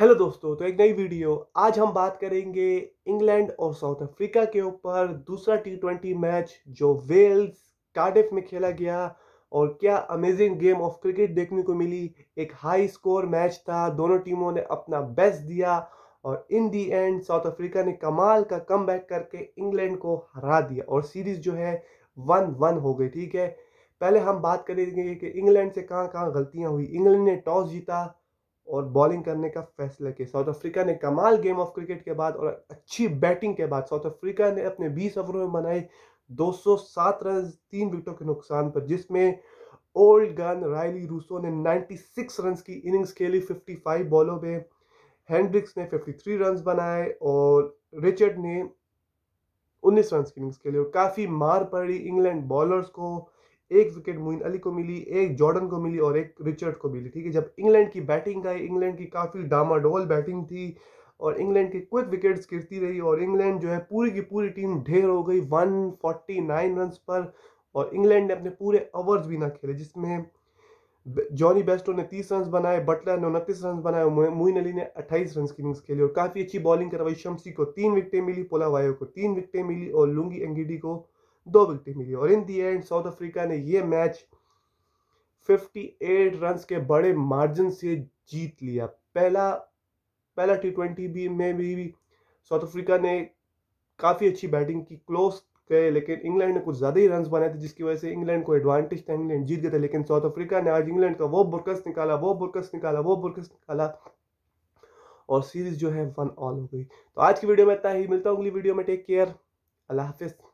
hello दोस्तों तो एक नई वीडियो आज हम बात करेंगे इंग्लैंड और साउथ अफ्रीका के ऊपर दूसरा टी ट्वेंटी मैच जो वेल्स कार्डिफ में खेला गया और क्या अमेजिंग गेम ऑफ क्रिकेट देखने को मिली एक हाई स्कोर मैच था दोनों टीमों ने अपना बेस्ट दिया और in the end South Africa ने कमाल का कम करके इंग्लैंड को हरा दिया और सीरीज़ जो है वन वन हो गई ठीक है पहले हम बात करेंगे कि इंग्लैंड से कहाँ कहाँ गलतियाँ हुई इंग्लैंड ने टॉस जीता और बॉलिंग करने का फैसला किया साउथ अफ्रीका ने कमाल गेम ऑफ क्रिकेट के बाद और अच्छी बैटिंग के बाद साउथ अफ्रीका ने अपने 20 ओवरों में बनाए 207 रन तीन विकेटों के नुकसान पर जिसमें ओल्ड गन रायली रूसो ने 96 रन की इनिंग्स खेली 55 बॉलों में हैंड्रिक्स ने 53 रन बनाए और रिचर्ड ने 19 रन की इनिंग्स खेली और काफ़ी मार पड़ी इंग्लैंड बॉलर्स को एक विकेट मोइन अली को मिली एक जॉर्डन को मिली और एक रिचर्ड को मिली ठीक है जब इंग्लैंड की बैटिंग आई इंग्लैंड की काफ़ी डामाडोल बैटिंग थी और इंग्लैंड की क्विक विकेट्स गिरती रही और इंग्लैंड जो है पूरी की पूरी टीम ढेर हो गई 149 रन्स पर और इंग्लैंड ने अपने पूरे ओवर्स भी ना खेले जिसमें जॉनी बेस्टो ने 30 रन बनाए बटलर ने उनतीस रन बनाए मोइन अली ने 28 रन की इनिंग्स खेली और काफ़ी अच्छी बॉलिंग करवाई शमसी को तीन विकटें मिली पोला वायो को तीन विकटें मिली और लुंगी एंगिडी को दो विकेट मिली और in the end South Africa ने ये मैच 58 रन्स के बड़े मार्जिन से जीत लिया पहला पहला टी ट्वेंटी भी में भी, भी साउथ अफ्रीका ने काफ़ी अच्छी बैटिंग की क्लोज गए लेकिन इंग्लैंड ने कुछ ज़्यादा ही रन बनाए थे जिसकी वजह से इंग्लैंड को एडवांटेज था इंग्लैंड जीत गए थे लेकिन साउथ अफ्रीका ने आज इंग्लैंड का वो बुरकस निकाला वो बुरकस निकाला वो बुरकस निकाला और सीरीज़ जो है वन ऑल हो गई तो आज की वीडियो में इतना ही मिलता हूँ अगली वीडियो में टेक केयर अल्लाह हाफिज़